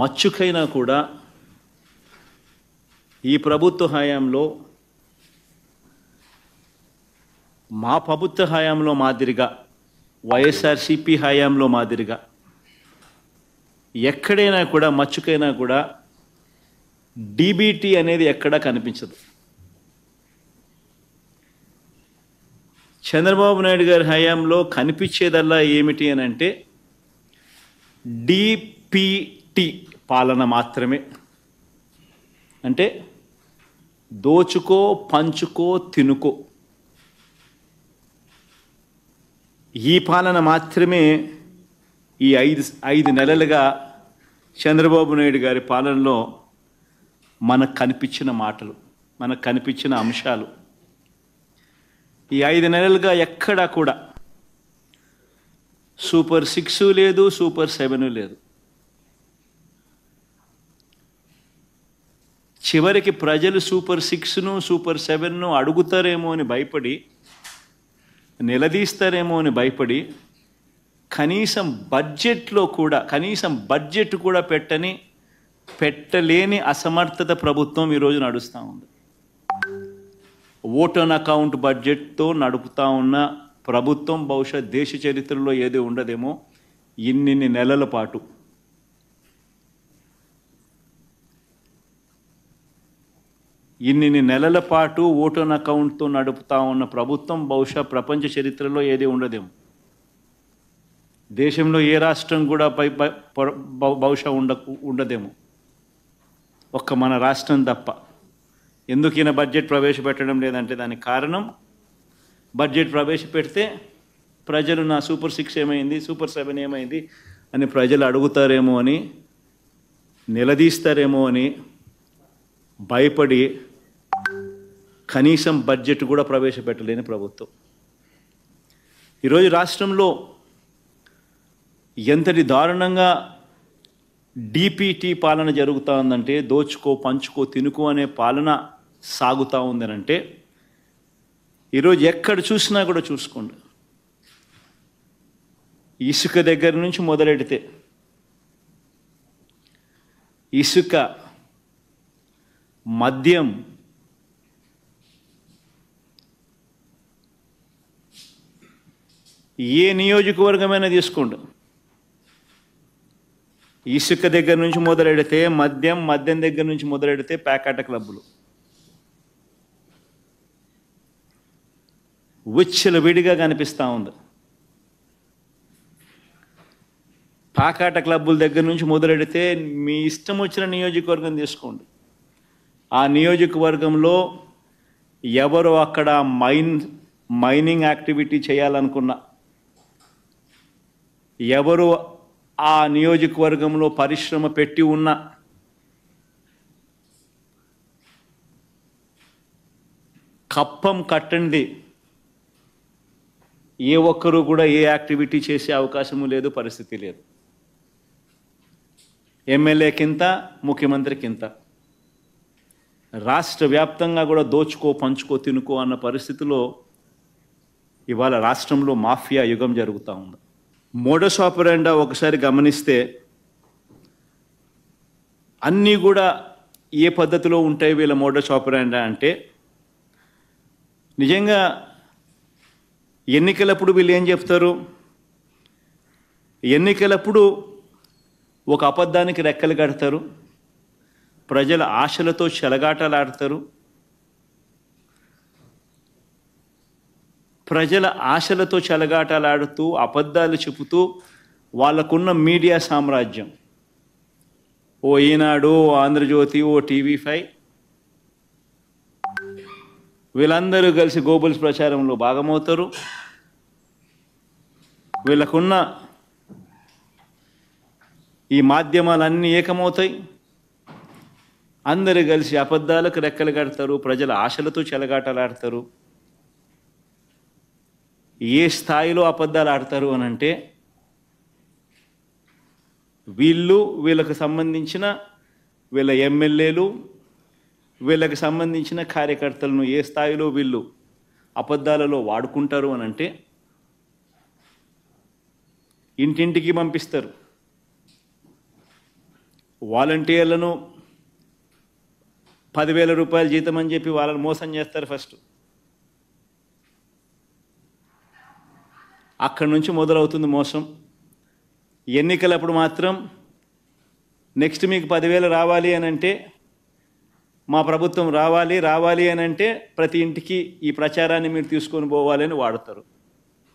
మచ్చుకైనా కూడా ఈ ప్రభుత్వ హయాంలో మా ప్రభుత్వ హయాంలో మాదిరిగా వైఎస్ఆర్సిపి హయాంలో మాదిరిగా ఎక్కడైనా కూడా మచ్చుకైనా కూడా డీబీటీ అనేది ఎక్కడా కనిపించదు చంద్రబాబు నాయుడు గారి హయాంలో కనిపించేదల్లా ఏమిటి అని అంటే డిపిటి పాలన మాత్రమే అంటే దోచుకో పంచుకో తినుకో ఈ పాలన మాత్రమే ఈ ఐదు ఐదు నెలలుగా చంద్రబాబు నాయుడు గారి పాలనలో మనకు కనిపించిన మాటలు మనకు కనిపించిన అంశాలు ఈ ఐదు నెలలుగా ఎక్కడా కూడా సూపర్ సిక్స్ లేదు సూపర్ సెవెన్ లేదు చివరికి ప్రజలు సూపర్ సిక్స్ను సూపర్ సెవెన్ను అడుగుతారేమో అని భయపడి నిలదీస్తారేమో అని భయపడి కనీసం బడ్జెట్లో కూడా కనీసం బడ్జెట్ కూడా పెట్టని పెట్టలేని అసమర్థత ప్రభుత్వం ఈరోజు నడుస్తూ ఉంది అన్ అకౌంట్ బడ్జెట్తో నడుపుతా ఉన్న ప్రభుత్వం బహుశా దేశ చరిత్రలో ఏదో ఉండదేమో ఇన్నిన్ని నెలల పాటు ఇన్ని నెలల పాటు ఓటన్ అకౌంట్తో నడుపుతా ఉన్న ప్రభుత్వం బహుశా ప్రపంచ చరిత్రలో ఏది ఉండదేమో దేశంలో ఏ రాష్ట్రం కూడా పై బహుశా ఉండ ఉండదేమో ఒక్క మన రాష్ట్రం తప్ప ఎందుకు ఈయన బడ్జెట్ ప్రవేశపెట్టడం లేదంటే దానికి కారణం బడ్జెట్ ప్రవేశపెడితే ప్రజలు నా సూపర్ సిక్స్ ఏమైంది సూపర్ సెవెన్ ఏమైంది అని ప్రజలు అడుగుతారేమో అని నిలదీస్తారేమో అని భయపడి కనీసం బడ్జెట్ కూడా ప్రవేశపెట్టలేని ప్రభుత్వం ఈరోజు రాష్ట్రంలో ఎంతటి దారుణంగా డీపీటీ పాలన జరుగుతూ ఉందంటే దోచుకో పంచుకో తినుకో అనే పాలన సాగుతూ ఉందనంటే ఈరోజు ఎక్కడ చూసినా కూడా చూసుకోండి ఇసుక దగ్గర నుంచి మొదలెడితే ఇసుక మద్యం ఏ నియోజకవర్గమైనా తీసుకోండి ఇసుక దగ్గర నుంచి మొదలెడితే మద్యం మద్యం దగ్గర నుంచి మొదలెడితే ప్యాకాట క్లబ్బులు ఉచ్చల విడిగా కనిపిస్తూ ఉంది పాకాట క్లబ్బుల దగ్గర నుంచి మొదలెడితే మీ ఇష్టం వచ్చిన నియోజకవర్గం తీసుకోండి ఆ నియోజకవర్గంలో ఎవరు అక్కడ మైన్ మైనింగ్ యాక్టివిటీ చేయాలనుకున్నా ఎవరు ఆ నియోజకవర్గంలో పరిశ్రమ పెట్టి ఉన్నా కప్పం కట్టండి ఏ ఒక్కరూ కూడా ఏ యాక్టివిటీ చేసే అవకాశము లేదు పరిస్థితి లేదు కింద ముఖ్యమంత్రి కింద రాష్ట్ర వ్యాప్తంగా కూడా దోచుకో పంచుకో తినుకో అన్న పరిస్థితిలో ఇవాళ రాష్ట్రంలో మాఫియా యుగం జరుగుతూ ఉంది మోడస్ ఒకసారి గమనిస్తే అన్నీ కూడా ఏ పద్ధతిలో ఉంటాయి వీళ్ళ మోడస్ అంటే నిజంగా ఎన్నికలప్పుడు వీళ్ళు ఏం చెప్తారు ఎన్నికలప్పుడు ఒక అబద్ధానికి రెక్కలు కడతారు ప్రజల ఆశలతో చెలగాటలాడతారు ప్రజల ఆశలతో చెలగాటలాడుతూ అబద్ధాలు చెబుతూ వాళ్ళకున్న మీడియా సామ్రాజ్యం ఓ ఈనాడు ఓ ఆంధ్రజ్యోతి ఓ టీవీ ఫైవ్ వీళ్ళందరూ కలిసి గోబుల్స్ ప్రచారంలో భాగమవుతారు వీళ్ళకున్న ఈ మాధ్యమాలన్నీ ఏకమవుతాయి అందరూ కలిసి అబద్ధాలకు రెక్కలు కడతారు ప్రజల ఆశలతో చెలగాటలాడతారు ఏ స్థాయిలో అబద్ధాలు ఆడతారు అని అంటే వీళ్ళు వీళ్ళకు సంబంధించిన వీళ్ళ ఎమ్మెల్యేలు వీళ్ళకి సంబంధించిన కార్యకర్తలను ఏ స్థాయిలో వీళ్ళు అబద్ధాలలో వాడుకుంటారు అని అంటే ఇంటింటికి పంపిస్తారు వాలంటీర్లను పదివేల రూపాయల జీతం అని చెప్పి వాళ్ళని మోసం చేస్తారు ఫస్ట్ అక్కడి నుంచి మొదలవుతుంది మోసం ఎన్నికలప్పుడు మాత్రం నెక్స్ట్ మీకు పదివేలు రావాలి అని అంటే మా ప్రభుత్వం రావాలి రావాలి అని అంటే ప్రతి ఇంటికి ఈ ప్రచారాన్ని మీరు తీసుకొని పోవాలని వాడతారు